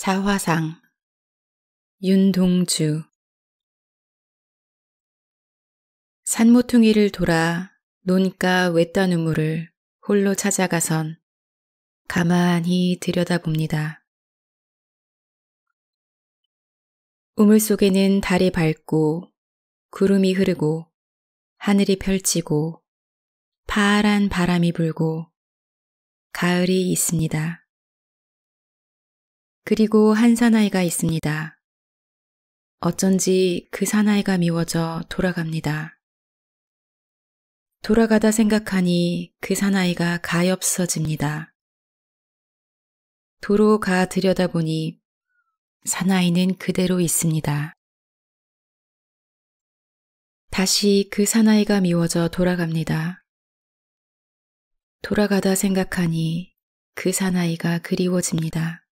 자화상 윤동주 산모퉁이를 돌아 노니까 외딴 우물을 홀로 찾아가선 가만히 들여다봅니다. 우물 속에는 달이 밝고 구름이 흐르고 하늘이 펼치고 파란 바람이 불고 가을이 있습니다. 그리고 한 사나이가 있습니다. 어쩐지 그 사나이가 미워져 돌아갑니다. 돌아가다 생각하니 그 사나이가 가엾어집니다. 도로 가 들여다보니 사나이는 그대로 있습니다. 다시 그 사나이가 미워져 돌아갑니다. 돌아가다 생각하니 그 사나이가 그리워집니다.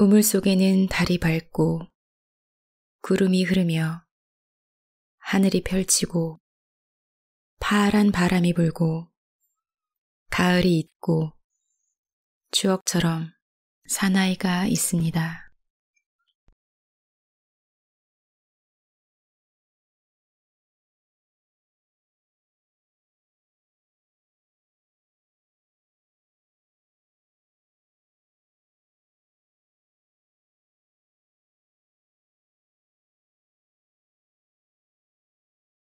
우물 속에는 달이 밝고 구름이 흐르며 하늘이 펼치고 파란 바람이 불고 가을이 있고 추억처럼 사나이가 있습니다.